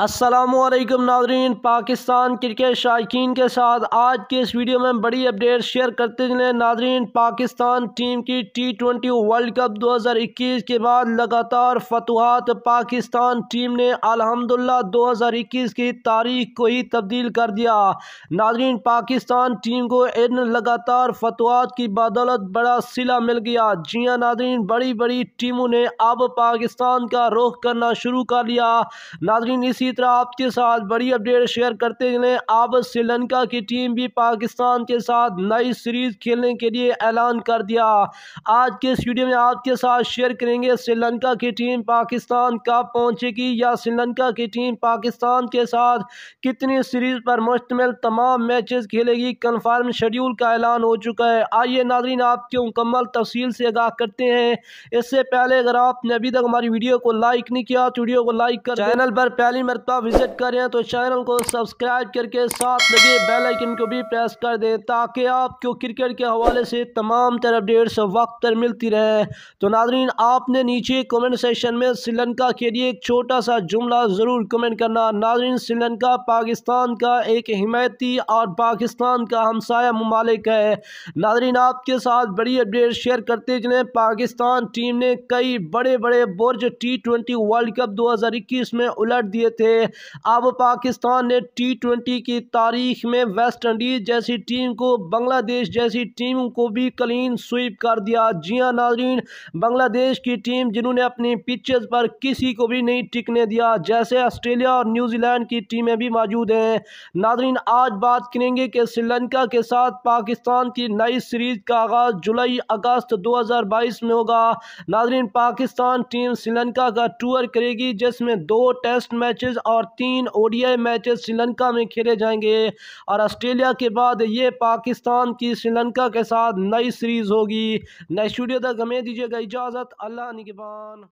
असलम नाजरीन पाकिस्तान क्रिकेट शायकीन के साथ आज के इस वीडियो में बड़ी अपडेट शेयर करते हुए नाजरीन पाकिस्तान टीम की टी ट्वेंटी वर्ल्ड कप 2021 के बाद लगातार फतवाहत पाकिस्तान टीम ने अल्हम्दुलिल्लाह 2021 की तारीख को ही तब्दील कर दिया नाजरीन पाकिस्तान टीम को इन लगातार फतवाहत की बदौलत बड़ा सिला मिल गया जी हाँ नाजरीन बड़ी बड़ी टीमों ने अब पाकिस्तान का रुख करना शुरू कर लिया नाजरीन इसी इसी तरह आपके साथ बड़ी अपडेट शेयर करते चले अब श्रीलंका की टीम भी पाकिस्तान के साथ नई सीरीज खेलने के लिए ऐलान कर दिया आज के इस वीडियो में आपके साथ शेयर करेंगे श्रीलंका की टीम पाकिस्तान कब पहुंचेगी या श्रीलंका की टीम पाकिस्तान के साथ कितनी सीरीज पर मुश्तमिल तमाम मैचेस खेलेगी कन्फर्म शेड्यूल का ऐलान हो चुका है आइए नाजरीन आपके मुकम्मल तफसील से आगाह करते हैं इससे पहले अगर आपने अभी तक हमारी वीडियो को लाइक नहीं किया तो वीडियो को लाइक कर चैनल पर पहली मर मरतबा विज़िट करें तो चैनल को सब्सक्राइब करके साथ लगे बेल आइकन को भी प्रेस कर दें ताकि आपको क्रिकेट के हवाले से तमाम तरह अपडेट्स वक्त पर मिलती रहे तो नाजरीन आपने नीचे कमेंट सेशन में श्रीलंका के लिए एक छोटा सा जुमला ज़रूर कमेंट करना नाजरीन श्रीलंका पाकिस्तान का एक हिमायती और पाकिस्तान का हमसाया ममालिक है नाजरीन आपके साथ बड़ी अपडेट शेयर करते जिन्हें पाकिस्तान टीम ने कई बड़े बड़े बुर्ज टी ट्वेंटी वर्ल्ड कप दो हज़ार इक्कीस में उलट दिए थे थे अब पाकिस्तान ने टी ट्वेंटी की तारीख में वेस्ट इंडीज़ जैसी टीम को बांग्लादेश जैसी टीम को भी क्लीन स्वीप कर दिया जी हाँ नाजरीन बांग्लादेश की टीम जिन्होंने अपनी पिचेस पर किसी को भी नहीं टिकने दिया जैसे ऑस्ट्रेलिया और न्यूजीलैंड की टीमें भी मौजूद हैं नाजरीन आज बात करेंगे कि श्रीलंका के साथ पाकिस्तान की नई सीरीज का आगाज़ जुलाई अगस्त 2022 में होगा नाजरीन पाकिस्तान टीम श्रीलंका का टूर करेगी जिसमें दो टेस्ट मैच मैचेस और तीन ओडीआई मैचेस श्रीलंका में खेले जाएंगे और ऑस्ट्रेलिया के बाद ये पाकिस्तान की श्रीलंका के साथ नई सीरीज़ होगी नए स्टूडियो तक हमें दीजिएगा इजाज़त अल्लाह निगबान